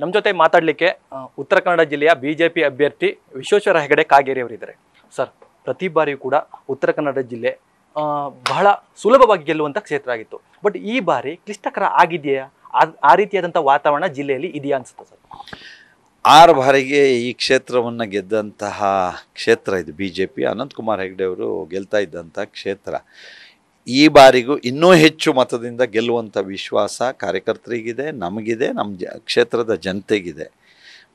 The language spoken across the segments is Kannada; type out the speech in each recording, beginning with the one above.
ನಮ್ಮ ಜೊತೆ ಮಾತಾಡಲಿಕ್ಕೆ ಉತ್ತರ ಕನ್ನಡ ಜಿಲ್ಲೆಯ ಬಿ ಜೆ ಪಿ ಅಭ್ಯರ್ಥಿ ವಿಶ್ವೇಶ್ವರ ಹೆಗಡೆ ಕಾಗೇರಿ ಅವರಿದ್ದಾರೆ ಸರ್ ಪ್ರತಿ ಬಾರಿಯೂ ಕೂಡ ಉತ್ತರ ಕನ್ನಡ ಜಿಲ್ಲೆ ಬಹಳ ಸುಲಭವಾಗಿ ಗೆಲ್ಲುವಂಥ ಕ್ಷೇತ್ರ ಆಗಿತ್ತು ಬಟ್ ಈ ಬಾರಿ ಕ್ಲಿಷ್ಟಕರ ಆಗಿದೆಯಾ ಆ ರೀತಿಯಾದಂಥ ವಾತಾವರಣ ಜಿಲ್ಲೆಯಲ್ಲಿ ಇದೆಯಾ ಅನಿಸುತ್ತೆ ಸರ್ ಆರು ಬಾರಿಗೆ ಈ ಕ್ಷೇತ್ರವನ್ನು ಗೆದ್ದಂತಹ ಕ್ಷೇತ್ರ ಇದು B J P Anantkumar Hegde ಅವರು ಗೆಲ್ತಾ ಇದ್ದಂಥ ಕ್ಷೇತ್ರ ಈ ಬಾರಿಗೂ ಇನ್ನೂ ಹೆಚ್ಚು ಮತದಿಂದ ಗೆಲ್ಲುವಂಥ ವಿಶ್ವಾಸ ಕಾರ್ಯಕರ್ತರಿಗಿದೆ ನಮಗಿದೆ ನಮ್ಮ ಜ ಕ್ಷೇತ್ರದ ಜನತೆಗಿದೆ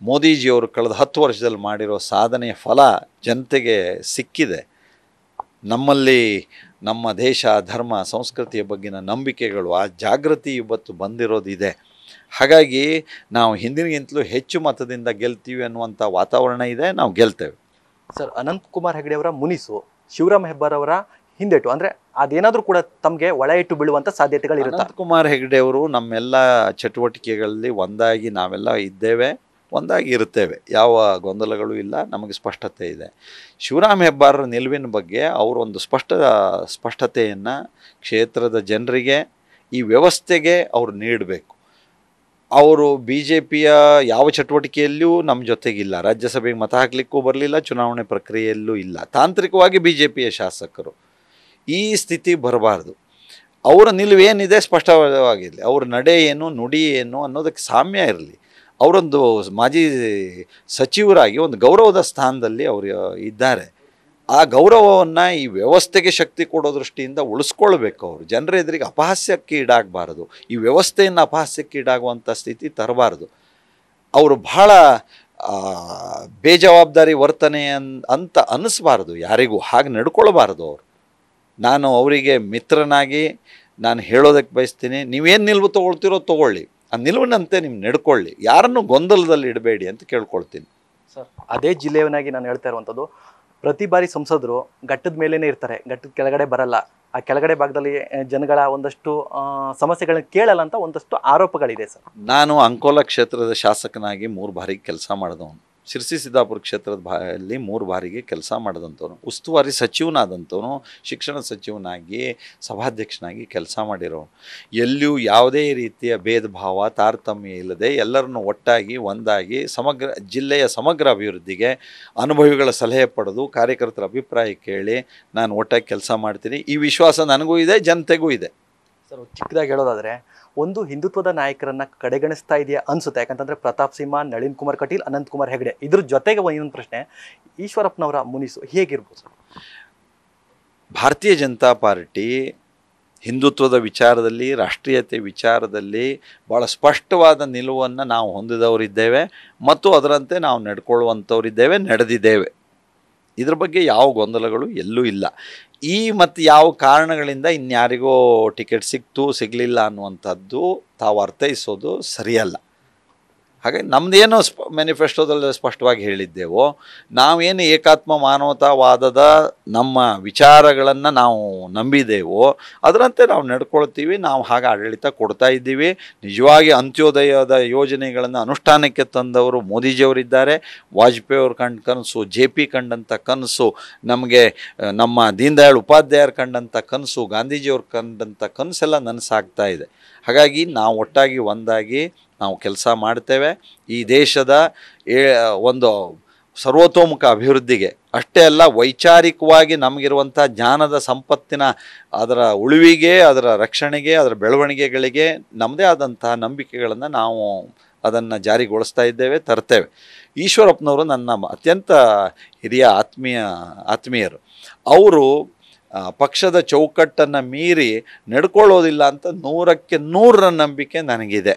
ಮೋದಿಜಿಯವರು ಕಳೆದ ಹತ್ತು ವರ್ಷದಲ್ಲಿ ಮಾಡಿರೋ ಸಾಧನೆಯ ಫಲ ಜನತೆಗೆ ಸಿಕ್ಕಿದೆ ನಮ್ಮಲ್ಲಿ ನಮ್ಮ ದೇಶ ಧರ್ಮ ಸಂಸ್ಕೃತಿಯ ಬಗ್ಗಿನ ನಂಬಿಕೆಗಳು ಆ ಜಾಗೃತಿ ಇವತ್ತು ಬಂದಿರೋದಿದೆ ಹಾಗಾಗಿ ನಾವು ಹಿಂದಿನಗಿಂತಲೂ ಹೆಚ್ಚು ಮತದಿಂದ ಗೆಲ್ತೀವಿ ಅನ್ನುವಂಥ ವಾತಾವರಣ ಇದೆ ನಾವು ಗೆಲ್ತೇವೆ ಸರ್ ಅನಂತಕುಮಾರ್ ಹೆಗಡೆಯವರ ಮುನಿಸು ಶಿವರಾಮ್ ಹೆಬ್ಬಾರವರ ಅವರ ಹಿಂದೆಟು ಅಂದ್ರೆ ಅದೇನಾದ್ರೂ ಕೂಡ ತಮಗೆ ಒಳ ಇಟ್ಟು ಬೀಳುವಂತ ಸಾಧ್ಯತೆಗಳು ಇರುತ್ತೆ ಕುಮಾರ್ ಹೆಗ್ಡೆ ಅವರು ನಮ್ಮೆಲ್ಲ ಚಟುವಟಿಕೆಗಳಲ್ಲಿ ಒಂದಾಗಿ ನಾವೆಲ್ಲ ಇದ್ದೇವೆ ಒಂದಾಗಿ ಇರುತ್ತೇವೆ ಯಾವ ಗೊಂದಲಗಳು ಇಲ್ಲ ನಮಗೆ ಸ್ಪಷ್ಟತೆ ಇದೆ ಶಿವರಾಮ್ ಹೆಬ್ಬಾರರ ನಿಲುವಿನ ಬಗ್ಗೆ ಅವರೊಂದು ಸ್ಪಷ್ಟ ಸ್ಪಷ್ಟತೆಯನ್ನು ಕ್ಷೇತ್ರದ ಜನರಿಗೆ ಈ ವ್ಯವಸ್ಥೆಗೆ ಅವರು ನೀಡಬೇಕು ಅವರು ಬಿ ಜೆ ಪಿಯ ಯಾವ ಚಟುವಟಿಕೆಯಲ್ಲೂ ನಮ್ಮ ಜೊತೆಗಿಲ್ಲ ರಾಜ್ಯಸಭೆಗೆ ಮತ ಹಾಕಲಿಕ್ಕೂ ಬರಲಿಲ್ಲ ಚುನಾವಣೆ ಪ್ರಕ್ರಿಯೆಯಲ್ಲೂ ಇಲ್ಲ ತಾಂತ್ರಿಕವಾಗಿ ಬಿ ಜೆ ಪಿಯ ಶಾಸಕರು ಈ ಸ್ಥಿತಿ ಬರಬಾರ್ದು ಅವರ ನಿಲುವೇನಿದೆ ಸ್ಪಷ್ಟವಾಗಿರಲಿ ಅವ್ರ ನಡೆ ಏನು ನುಡಿ ಏನು ಅನ್ನೋದಕ್ಕೆ ಸಾಮ್ಯ ಇರಲಿ ಅವರೊಂದು ಮಾಜಿ ಸಚಿವರಾಗಿ ಒಂದು ಗೌರವದ ಸ್ಥಾನದಲ್ಲಿ ಅವರು ಇದ್ದಾರೆ ಆ ಗೌರವವನ್ನು ಈ ವ್ಯವಸ್ಥೆಗೆ ಶಕ್ತಿ ಕೊಡೋ ದೃಷ್ಟಿಯಿಂದ ಉಳಿಸ್ಕೊಳ್ಬೇಕು ಅವರು ಜನರ ಎದುರಿಗೆ ಅಪಹಾಸ್ಯಕ್ಕೆ ಈಡಾಗಬಾರ್ದು ಈ ವ್ಯವಸ್ಥೆಯನ್ನು ಅಪಹಾಸ್ಯಕ್ಕೆ ಈಡಾಗುವಂಥ ಸ್ಥಿತಿ ತರಬಾರ್ದು ಅವರು ಬಹಳ ಬೇಜವಾಬ್ದಾರಿ ವರ್ತನೆ ಅಂತ ಅನ್ನಿಸ್ಬಾರ್ದು ಯಾರಿಗೂ ಹಾಗೆ ನಡ್ಕೊಳ್ಬಾರ್ದು ಅವರು ನಾನು ಅವರಿಗೆ ಮಿತ್ರನಾಗಿ ನಾನು ಹೇಳೋದಕ್ಕೆ ಬಯಸ್ತೀನಿ ನೀವೇನು ನಿಲುವು ತೊಗೊಳ್ತಿರೋ ತೊಗೊಳ್ಳಿ ಆ ನಿಲುವಿನಂತೆ ನೀವು ನಡ್ಕೊಳ್ಳಿ ಯಾರನ್ನು ಗೊಂದಲದಲ್ಲಿ ಇಡಬೇಡಿ ಅಂತ ಕೇಳ್ಕೊಳ್ತೀನಿ ಸರ್ ಅದೇ ಜಿಲ್ಲೆಯವನಾಗಿ ನಾನು ಹೇಳ್ತಾ ಇರುವಂಥದ್ದು ಪ್ರತಿ ಬಾರಿ ಸಂಸದರು ಘಟ್ಟದ ಮೇಲೇ ಇರ್ತಾರೆ ಘಟ್ಟದ ಕೆಳಗಡೆ ಬರಲ್ಲ ಆ ಕೆಳಗಡೆ ಭಾಗದಲ್ಲಿ ಜನಗಳ ಒಂದಷ್ಟು ಸಮಸ್ಯೆಗಳನ್ನ ಕೇಳಲ್ಲ ಅಂತ ಒಂದಷ್ಟು ಆರೋಪಗಳಿದೆ ಸರ್ ನಾನು ಅಂಕೋಲಾ ಕ್ಷೇತ್ರದ ಶಾಸಕನಾಗಿ ಮೂರು ಬಾರಿ ಕೆಲಸ ಮಾಡಿದವನು ಶಿರ್ಸಿ ಸಿದ್ದಾಪುರ ಕ್ಷೇತ್ರದ ಬಾಯಲ್ಲಿ ಮೂರು ಬಾರಿಗೆ ಕೆಲಸ ಮಾಡಿದಂಥವ್ರು ಉಸ್ತುವಾರಿ ಸಚಿವನಾದಂಥವನು ಶಿಕ್ಷಣ ಸಚಿವನಾಗಿ ಸಭಾಧ್ಯಕ್ಷನಾಗಿ ಕೆಲಸ ಮಾಡಿರೋ ಎಲ್ಲಿಯೂ ಯಾವುದೇ ರೀತಿಯ ಭೇದ ಭಾವ ತಾರತಮ್ಯ ಇಲ್ಲದೆ ಎಲ್ಲರನ್ನು ಒಟ್ಟಾಗಿ ಒಂದಾಗಿ ಸಮಗ್ರ ಜಿಲ್ಲೆಯ ಸಮಗ್ರ ಅಭಿವೃದ್ಧಿಗೆ ಅನುಭವಿಗಳ ಸಲಹೆ ಪಡೆದು ಕಾರ್ಯಕರ್ತರ ಅಭಿಪ್ರಾಯ ಕೇಳಿ ನಾನು ಒಟ್ಟಾಗಿ ಕೆಲಸ ಮಾಡ್ತೀನಿ ಈ ವಿಶ್ವಾಸ ನನಗೂ ಇದೆ ಜನತೆಗೂ ಇದೆ ಸರ್ ಚಿಕ್ಕದಾಗಿ ಹೇಳೋದಾದರೆ ಒಂದು ಹಿಂದುತ್ವದ ನಾಯಕರನ್ನ ಕಡೆಗಣಿಸ್ತಾ ಇದೆಯಾ ಅನಿಸುತ್ತೆ ಯಾಕಂತಂದರೆ ಪ್ರತಾಪ್ ಸಿಂಹ ನಳಿನ್ ಕುಮಾರ್ ಕಟೀಲ್ ಅನಂತ್ ಕುಮಾರ್ ಹೆಗಡೆ ಇದ್ರ ಜೊತೆಗೆ ಇನ್ನೊಂದು ಪ್ರಶ್ನೆ ಈಶ್ವರಪ್ಪನವರ ಮುನಿಸು ಹೇಗಿರ್ಬೋದು ಸರ್ ಭಾರತೀಯ ಜನತಾ ಪಾರ್ಟಿ ಹಿಂದುತ್ವದ ವಿಚಾರದಲ್ಲಿ ರಾಷ್ಟ್ರೀಯತೆ ವಿಚಾರದಲ್ಲಿ ಭಾಳ ಸ್ಪಷ್ಟವಾದ ನಿಲುವನ್ನು ನಾವು ಹೊಂದಿದವರಿದ್ದೇವೆ ಮತ್ತು ಅದರಂತೆ ನಾವು ನಡ್ಕೊಳ್ಳುವಂಥವರಿದ್ದೇವೆ ನಡೆದಿದ್ದೇವೆ ಇದ್ರ ಬಗ್ಗೆ ಯಾವ ಗೊಂದಲಗಳು ಎಲ್ಲೂ ಇಲ್ಲ ಈ ಮತ್ತು ಯಾವ ಕಾರಣಗಳಿಂದ ಇನ್ಯಾರಿಗೋ ಟಿಕೆಟ್ ಸಿಕ್ತು ಸಿಗಲಿಲ್ಲ ಅನ್ನುವಂಥದ್ದು ತಾವು ಅರ್ಥೈಸೋದು ಸರಿಯಲ್ಲ ಹಾಗೆ ನಮ್ಮದೇನು ಸ್ಪ ಮ್ಯಾನಿಫೆಸ್ಟೋದಲ್ಲಿ ಸ್ಪಷ್ಟವಾಗಿ ಹೇಳಿದ್ದೆವೋ ನಾವೇನು ಏಕಾತ್ಮ ಮಾನವತಾವಾದದ ನಮ್ಮ ವಿಚಾರಗಳನ್ನು ನಾವು ನಂಬಿದ್ದೇವೋ ಅದರಂತೆ ನಾವು ನಡ್ಕೊಳ್ತೀವಿ ನಾವು ಹಾಗೆ ಆಡಳಿತ ಕೊಡ್ತಾ ಇದ್ದೀವಿ ನಿಜವಾಗಿ ಅಂತ್ಯೋದಯದ ಯೋಜನೆಗಳನ್ನು ಅನುಷ್ಠಾನಕ್ಕೆ ತಂದವರು ಮೋದಿಜಿಯವರಿದ್ದಾರೆ ವಾಜಪೇಯಿ ಅವರು ಕಂಡ ಕನಸು ಜೆ ಪಿ ಕಂಡಂಥ ಕನಸು ನಮಗೆ ನಮ್ಮ ದೀನದಯಾಳ್ ಉಪಾಧ್ಯಾಯರು ಕಂಡಂಥ ಕನಸು ಗಾಂಧೀಜಿಯವ್ರು ಕಂಡಂಥ ಕನಸೆಲ್ಲ ನನಸಾಗ್ತಾ ಇದೆ ಹಾಗಾಗಿ ನಾವು ಒಟ್ಟಾಗಿ ಒಂದಾಗಿ ನಾವು ಕೆಲಸ ಮಾಡ್ತೇವೆ ಈ ದೇಶದ ಒಂದು ಸರ್ವತೋಮುಖ ಅಭಿವೃದ್ಧಿಗೆ ಅಷ್ಟೇ ಅಲ್ಲ ವೈಚಾರಿಕವಾಗಿ ನಮಗಿರುವಂಥ ಜ್ಞಾನದ ಸಂಪತ್ತಿನ ಅದರ ಉಳಿವಿಗೆ ಅದರ ರಕ್ಷಣೆಗೆ ಅದರ ಬೆಳವಣಿಗೆಗಳಿಗೆ ನಮ್ಮದೇ ಆದಂತಹ ನಂಬಿಕೆಗಳನ್ನು ನಾವು ಅದನ್ನು ಜಾರಿಗೊಳಿಸ್ತಾ ಇದ್ದೇವೆ ತರ್ತೇವೆ ಈಶ್ವರಪ್ಪನವರು ನನ್ನ ಅತ್ಯಂತ ಹಿರಿಯ ಆತ್ಮೀಯ ಆತ್ಮೀಯರು ಅವರು ಪಕ್ಷದ ಚೌಕಟ್ಟನ್ನು ಮೀರಿ ನಡ್ಕೊಳ್ಳೋದಿಲ್ಲ ಅಂತ ನೂರಕ್ಕೆ ನೂರರ ನಂಬಿಕೆ ನನಗಿದೆ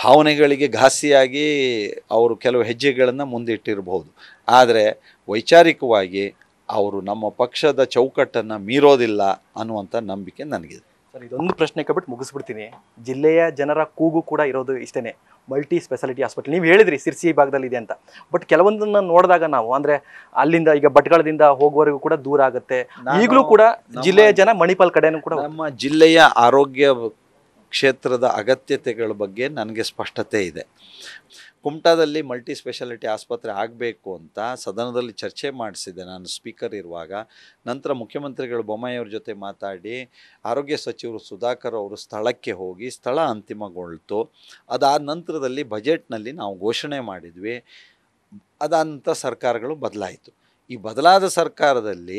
ಭಾವನೆಗಳಿಗೆ ಘಾಸಿಯಾಗಿ ಅವರು ಕೆಲವು ಹೆಜ್ಜೆಗಳನ್ನು ಮುಂದಿಟ್ಟಿರಬಹುದು ಆದರೆ ವೈಚಾರಿಕವಾಗಿ ಅವರು ನಮ್ಮ ಪಕ್ಷದ ಚೌಕಟ್ಟನ್ನು ಮೀರೋದಿಲ್ಲ ಅನ್ನುವಂಥ ನಂಬಿಕೆ ನನಗಿದೆ ಸರ್ ಇದೊಂದು ಪ್ರಶ್ನೆ ಕಬಿಟ್ಟು ಮುಗಿಸ್ಬಿಡ್ತೀನಿ ಜಿಲ್ಲೆಯ ಜನರ ಕೂಗು ಕೂಡ ಇರೋದು ಇಷ್ಟೇ ಮಲ್ಟಿ ಸ್ಪೆಷಾಲಿಟಿ ಹಾಸ್ಪಿಟಲ್ ನೀವು ಹೇಳಿದ್ರಿ ಸಿರ್ಸಿ ಭಾಗದಲ್ಲಿ ಇದೆ ಅಂತ ಬಟ್ ಕೆಲವೊಂದನ್ನು ನೋಡಿದಾಗ ನಾವು ಅಂದರೆ ಅಲ್ಲಿಂದ ಈಗ ಭಟ್ಗಳದಿಂದ ಹೋಗುವವರೆಗೂ ಕೂಡ ದೂರ ಆಗುತ್ತೆ ಈಗಲೂ ಕೂಡ ಜಿಲ್ಲೆಯ ಜನ ಮಣಿಪಾಲ್ ಕಡೆಯೂ ಕೂಡ ನಮ್ಮ ಜಿಲ್ಲೆಯ ಆರೋಗ್ಯ ಕ್ಷೇತ್ರದ ಅಗತ್ಯತೆಗಳ ಬಗ್ಗೆ ನನಗೆ ಸ್ಪಷ್ಟತೆ ಇದೆ ಕುಮಟಾದಲ್ಲಿ ಮಲ್ಟಿ ಸ್ಪೆಷಾಲಿಟಿ ಆಸ್ಪತ್ರೆ ಆಗಬೇಕು ಅಂತ ಸದನದಲ್ಲಿ ಚರ್ಚೆ ಮಾಡಿಸಿದೆ ನಾನು ಸ್ಪೀಕರ್ ಇರುವಾಗ ನಂತರ ಮುಖ್ಯಮಂತ್ರಿಗಳು ಬೊಮ್ಮಾಯಿಯವ್ರ ಜೊತೆ ಮಾತಾಡಿ ಆರೋಗ್ಯ ಸಚಿವರು ಸುಧಾಕರ್ ಅವರು ಸ್ಥಳಕ್ಕೆ ಹೋಗಿ ಸ್ಥಳ ಅಂತಿಮಗೊಳ್ತು ಅದಾದ ನಂತರದಲ್ಲಿ ಬಜೆಟ್ನಲ್ಲಿ ನಾವು ಘೋಷಣೆ ಮಾಡಿದ್ವಿ ಅದಾದಂಥ ಸರ್ಕಾರಗಳು ಬದಲಾಯಿತು ಈ ಬದಲಾದ ಸರ್ಕಾರದಲ್ಲಿ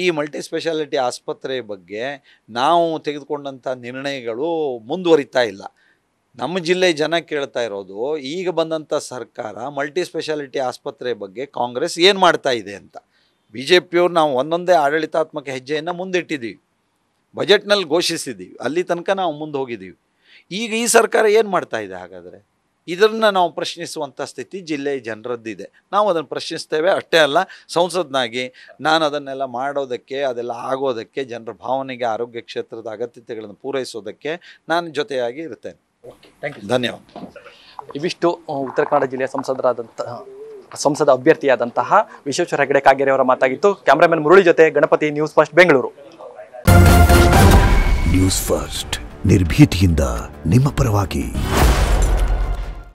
ಈ ಮಲ್ಟಿ ಸ್ಪೆಷಾಲಿಟಿ ಆಸ್ಪತ್ರೆ ಬಗ್ಗೆ ನಾವು ತೆಗೆದುಕೊಂಡಂಥ ನಿರ್ಣಯಗಳು ಮುಂದುವರಿತಾ ಇಲ್ಲ ನಮ್ಮ ಜಿಲ್ಲೆ ಜನ ಕೇಳ್ತಾ ಇರೋದು ಈಗ ಬಂದಂಥ ಸರ್ಕಾರ ಮಲ್ಟಿ ಸ್ಪೆಷಾಲಿಟಿ ಆಸ್ಪತ್ರೆ ಬಗ್ಗೆ ಕಾಂಗ್ರೆಸ್ ಏನು ಮಾಡ್ತಾ ಇದೆ ಅಂತ ಬಿ ಜೆ ಪಿಯವ್ರು ನಾವು ಒಂದೊಂದೇ ಆಡಳಿತಾತ್ಮಕ ಹೆಜ್ಜೆಯನ್ನು ಮುಂದಿಟ್ಟಿದ್ದೀವಿ ಬಜೆಟ್ನಲ್ಲಿ ಘೋಷಿಸಿದ್ದೀವಿ ಅಲ್ಲಿ ತನಕ ನಾವು ಮುಂದೆ ಹೋಗಿದ್ದೀವಿ ಈಗ ಈ ಸರ್ಕಾರ ಏನು ಮಾಡ್ತಾ ಇದೆ ಹಾಗಾದರೆ ಇದನ್ನು ನಾವು ಪ್ರಶ್ನಿಸುವಂಥ ಸ್ಥಿತಿ ಜಿಲ್ಲೆಯ ಜನರದ್ದಿದೆ ನಾವು ಅದನ್ನು ಪ್ರಶ್ನಿಸ್ತೇವೆ ಅಷ್ಟೇ ಅಲ್ಲ ಸಂಸದನಾಗಿ ನಾನು ಅದನ್ನೆಲ್ಲ ಮಾಡೋದಕ್ಕೆ ಅದೆಲ್ಲ ಆಗೋದಕ್ಕೆ ಜನರ ಭಾವನೆಗೆ ಆರೋಗ್ಯ ಕ್ಷೇತ್ರದ ಅಗತ್ಯತೆಗಳನ್ನು ಪೂರೈಸೋದಕ್ಕೆ ನಾನು ಜೊತೆಯಾಗಿ ಇರ್ತೇನೆ ಧನ್ಯವಾದ ಇವಿಷ್ಟು ಉತ್ತರ ಕನ್ನಡ ಜಿಲ್ಲೆಯ ಸಂಸದರಾದಂತಹ ಸಂಸದ ಅಭ್ಯರ್ಥಿಯಾದಂತಹ ವಿಶ್ವೇಶ್ವರ ಹೆಗಡೆ ಕಾಗೇರಿ ಅವರ ಮಾತಾಗಿತ್ತು ಕ್ಯಾಮ್ರಾಮನ್ ಮುರುಳಿ ಜೊತೆ Ganapati news first Bengaluru news first ನಿರ್ಭೀತಿಯಿಂದ ನಿಮ್ಮ ಪರವಾಗಿ